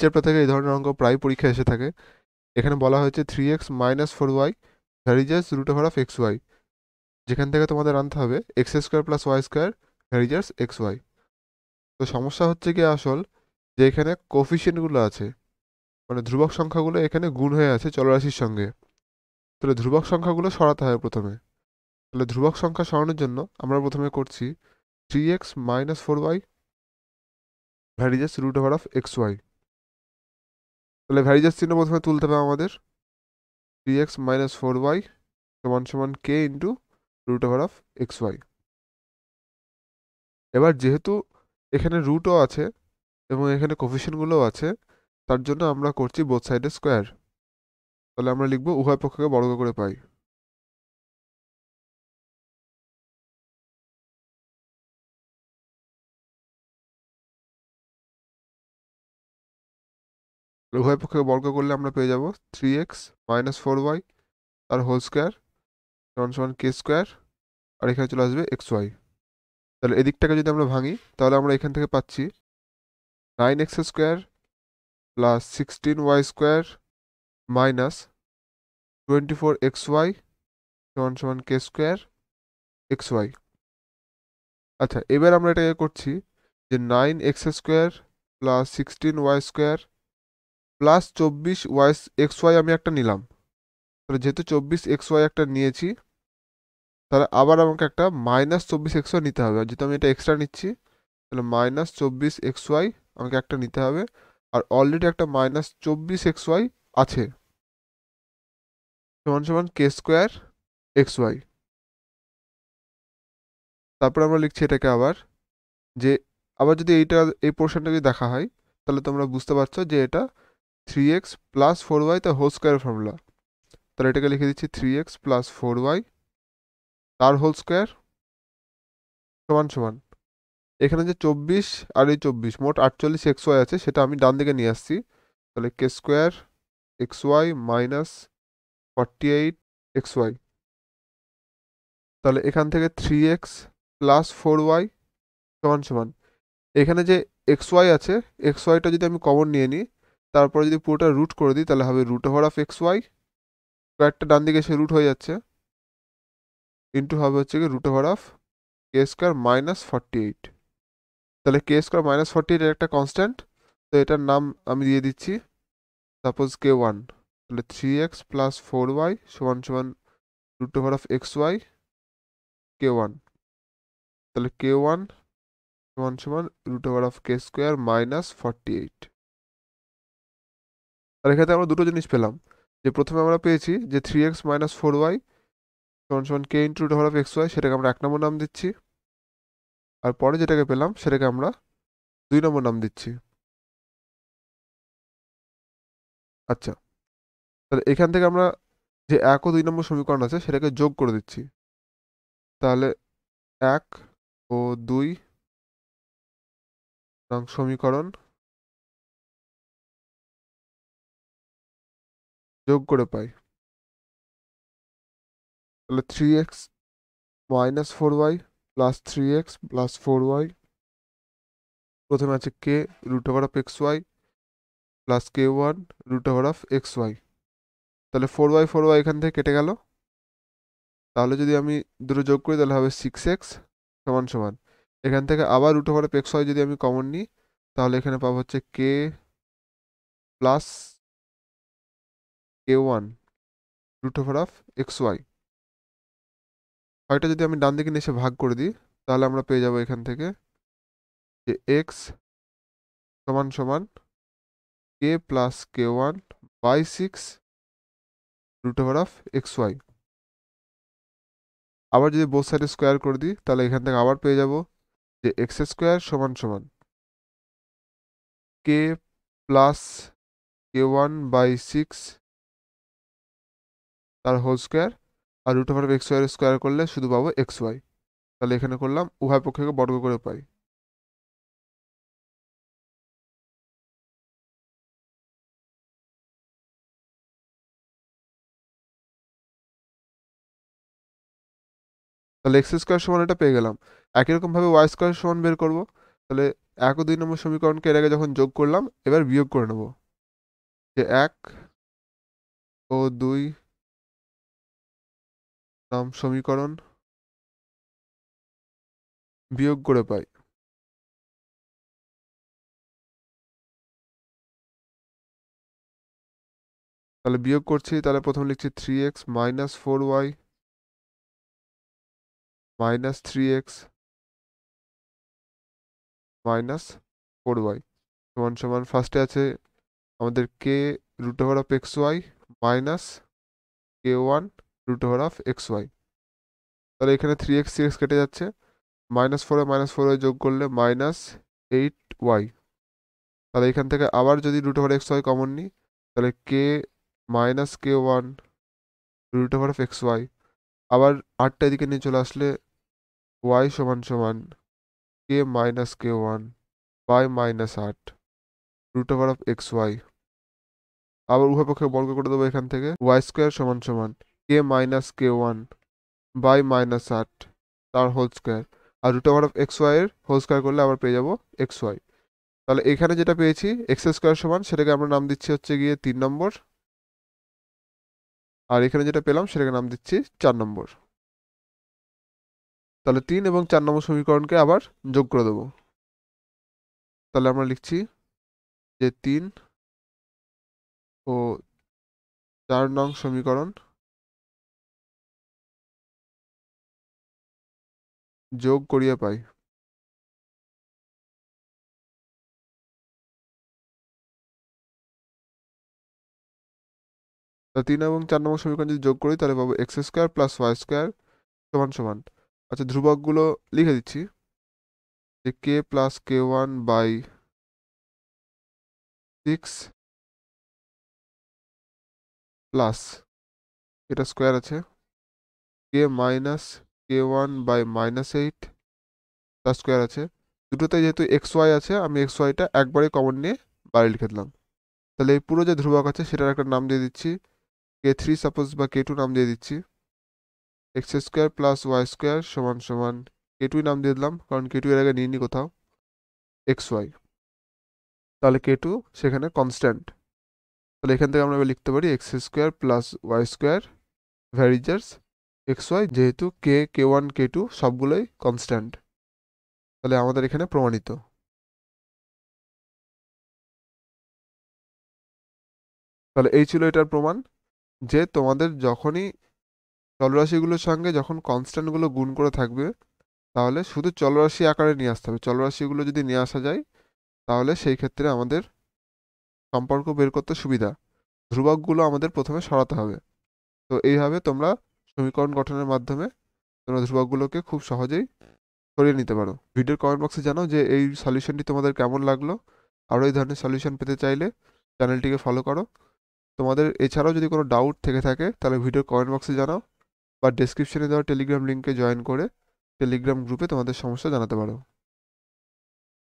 ফের প্রথাকে এই ধরনের অঙ্ক প্রায় পরীক্ষা এসে থাকে এখানে বলা হয়েছে three x minus four Y varies as root over of x Y যেখান থেকে তোমাদের আনতে হবে X square plus Y square ভ্যারিজার্স x Y তো সমস্যা হচ্ছে কি আসল যে এখানে কোফিসিয়েন্টগুলো আছে মানে ধ্রুবক সংখ্যাগুলো এখানে গুণ হয়ে আছে চলরাশির সঙ্গে তাহলে ধ্রুবক সংখ্যাগুলো সরাতে হয় প্রথমে তাহলে ধ্রুবক সংখ্যা সরানোর জন্য আমরা প্রথমে করছি three x minus four Y varies as root over of x Y তাহলে ভ্যারিজাস চিহ্ন প্রথমে তুলতে হবে আমাদের three x minus four Y সমান সমান K into root over of x Y এবার যেহেতু এখানে রুটও আছে এবং এখানে কোফিশনগুলোও আছে তার জন্য আমরা করছি বোথ সাইডে স্কোয়ার তাহলে আমরা লিখবো উভয় পক্ষকে বর্গ করে পাই উভয় পক্ষে বর্গ করলে আমরা পেয়ে যাব three x minus four Y তার হোল স্কোয়ার সমান সমান কে স্কোয়ার আর এখানে চলে আসবে এক্স ওয়াই তাহলে এদিকটাকে যদি আমরা ভাঙি তাহলে আমরা এখান থেকে পাচ্ছি nine X square plus sixteen Y square minus twenty four X Y সমান সমান কে স্কোয়ার এক্স ওয়াই আচ্ছা এবার আমরা এটাকে করছি যে nine X square plus sixteen Y square plus চব্বিশ ওয়াইস এক্স ওয়াই আমি একটা নিলাম তাহলে যেহেতু চব্বিশ এক্স ওয়াই একটা নিয়েছি তাহলে আবার আমাকে একটা মাইনাস চব্বিশ এক্স ওয়াই নিতে হবে যেহেতু আমি এটা এক্সট্রা নিচ্ছি তাহলে মাইনাস চব্বিশ এক্স ওয়াই আমাকে একটা নিতে হবে আর অলরেডি একটা মাইনাস চব্বিশ এক্স ওয়াই আছে সমান সমান কে স্কোয়ার এক্স ওয়াই তারপর আমরা লিখছি এটাকে আবার যে আবার যদি এইটা এই পোর্শনটা যদি দেখা হয় তাহলে তোমরা বুঝতে পারছো যে এটা three X plus four Y তার হোল স্কোয়ার ফর্মুলা তাহলে এটাকে লিখে দিচ্ছি three X plus four Y তার হোল স্কোয়ার সমান সমান এখানে যে চব্বিশ আর এই চব্বিশ মোট আটচল্লিশ এক্স ওয়াই আছে সেটা আমি ডান দিকে নিয়ে আসছি তাহলে K square X Y minus forty eight X Y তাহলে এখান থেকে three X plus four Y সমান সমান এখানে যে এক্স ওয়াই আছে এক্স ওয়াইটা যদি আমি কমন নিয়ে নিই তারপরে যদি পুরোটা রুট করে দিই তাহলে হবে root over of x Y স্কোয়ারটা ডান দিকে সে রুট হয়ে যাচ্ছে ইন্টু হবে হচ্ছে গিয়ে root over of K square minus forty eight তাহলে K square minus forty eight একটা কনস্ট্যান্ট তো এটার নাম আমি দিয়ে দিচ্ছি সাপোজ কে ওয়ান তাহলে three X plus four Y সমান সমান root over of x Y K one তাহলে কে ওয়ান সমান সমান root over of K square minus forty eight তাহলে এক্ষেত্রে আমরা দুটো জিনিস পেলাম যে প্রথমে আমরা পেয়েছি যে three x minus four Y সমান সমান K into double of x Y সেটাকে আমরা এক নম্বর নাম দিচ্ছি আর পরে যেটাকে পেলাম সেটাকে আমরা দুই নম্বর নাম দিচ্ছি আচ্ছা তাহলে এখান থেকে আমরা যে এক ও দুই নম্বর সমীকরণ আছে সেটাকে যোগ করে দিচ্ছি তাহলে এক ও দুই সমীকরণ যোগ করে পাই তাহলে three x minus four Y plus three X plus four Y প্রথমে আছে K root over of x Y plus K one root over of x Y তাহলে ফোর ওয়াই ফোর ওয়াই এখান থেকে কেটে গেল তাহলে যদি আমি দুটো যোগ করি তাহলে হবে সিক্স এক্স সমান সমান এখান থেকে আবার root over of x Y যদি আমি কমন নিই তাহলে এখানে পাবো হচ্ছে K plus K one root over of x Y ওয়াইটা যদি আমি ডান দিকে এসে ভাগ করে দিই তাহলে আমরা পেয়ে যাব এখান থেকে যে এক্স সমান সমান কে plus K one by six root over of x Y আবার যদি বোথ সাইডে স্কোয়ার করে দিই তাহলে এখান থেকে আবার পেয়ে যাব যে এক্স স্কোয়ার সমান সমান কে plus K one by six তার হোল স্কোয়ার আর root over x y square করলে শুধু পাবো এক্স ওয়াই তাহলে এখানে করলাম উভয় পক্ষকে বর্গ করে পাই তাহলে এক্স স্কোয়ার সমান এটা পেয়ে গেলাম একই রকমভাবে ওয়াই স্কোয়ার সমান বের করব তাহলে এক ও দুই নম্বর সমীকরণকে এর আগে যখন যোগ করলাম এবার বিয়োগ করে নেব যে এক ও দুই নাম সমীকরণ বিয়োগ করে পাই তাহলে বিয়োগ করছি তাহলে প্রথম লিখছি three x minus four y minus three x minus four Y সমান সমান ফার্স্টে আছে আমাদের k root over of x Y minus k one root over of x Y তাহলে এখানে থ্রি এক্স থ্রি এক্স কেটে যাচ্ছে মাইনাস ফোরে মাইনাস ফোরে যোগ করলে মাইনাস এইট ওয়াই তাহলে এখান থেকে আবার যদি root over x y common নিই তাহলে k minus k one root over of x Y আবার আটটা এদিকে নিয়ে চলে আসলে ওয়াই সমান সমান k minus k one by minus আট root over of x Y আবার উভয় পক্ষে বর্গ করে দেবো এখান থেকে ওয়াই স্কোয়ার সমান সমান k minus k one by minus আট তার হোল স্কোয়ার আর রুট ওভার অফ এক্স ওয়াইয়ের হোল স্কোয়ার করলে আবার পেয়ে যাব এক্স ওয়াই তাহলে এখানে যেটা পেয়েছি এক্স স্কোয়ার সমান সেটাকে আমরা নাম দিচ্ছি হচ্ছে গিয়ে তিন নম্বর আর এখানে যেটা পেলাম সেটাকে নাম দিচ্ছি চার নম্বর তাহলে তিন এবং চার নম্বর সমীকরণকে আবার যোগ করে দেবো তাহলে আমরা লিখছি যে তিন ও চার নং সমীকরণ যোগ করিয়া পাই তিন এবং চার নম্বর সমীকরণ যদি যোগ করি তাহলে পাবো x square plus Y square সমান সমান আচ্ছা ধ্রুবকগুলো লিখে দিচ্ছি যে k plus K one by six plus এটা স্কোয়ার আছে k minus k one by minus eight তার স্কোয়ার আছে দুটোতে যেহেতু এক্স ওয়াই আছে আমি এক্স ওয়াইটা একবারে কমন নিয়ে বাড়ি লিখে দিলাম তাহলে এই পুরো যে ধ্রুবক আছে সেটার একটা নাম দিয়ে দিচ্ছি কে থ্রি সাপোজ বা কে টু নাম দিয়ে দিচ্ছি x square plus Y square সমান সমান কে টুই নাম দিয়ে দিলাম কারণ কে টু এর আগে নিয়ে নিই কোথাও এক্স ওয়াই তাহলে কে টু সেখানে কনস্ট্যান্ট তাহলে এখান থেকে আমরা লিখতে পারি x square plus Y square ভ্যারিজার্স x y যেহেতু k k one k two সবগুলোই কনস্ট্যান্ট তাহলে আমাদের এখানে প্রমাণিত তাহলে এই ছিল এটার প্রমাণ যে তোমাদের যখনই চলরাশিগুলোর সঙ্গে যখন কনস্ট্যান্টগুলো গুণ করে থাকবে তাহলে শুধু চলরাশি আকারে নিয়ে আসতে হবে চলরাশিগুলো যদি নিয়ে আসা যায় তাহলে সেই ক্ষেত্রে আমাদের সম্পর্ক বের করতে সুবিধা ধ্রুবকগুলো আমাদের প্রথমে সরাতে হবে তো এইভাবে তোমরা সমীকরণ গঠনের মাধ্যমে তোমরা ধ্রুবকগুলোকে খুব সহজেই সরিয়ে নিতে পারো ভিডিওর কমেন্ট বক্সে জানাও যে এই সলিউশনটি তোমাদের কেমন লাগলো আরও এই ধরনের সলিউশন পেতে চাইলে চ্যানেলটিকে ফলো করো তোমাদের এছাড়াও যদি কোনো ডাউট থেকে থাকে তাহলে ভিডিওর কমেন্ট বক্সে জানাও বা ডেসক্রিপশনে দেওয়া টেলিগ্রাম লিঙ্কে জয়েন করে টেলিগ্রাম গ্রুপে তোমাদের সমস্যা জানাতে পারো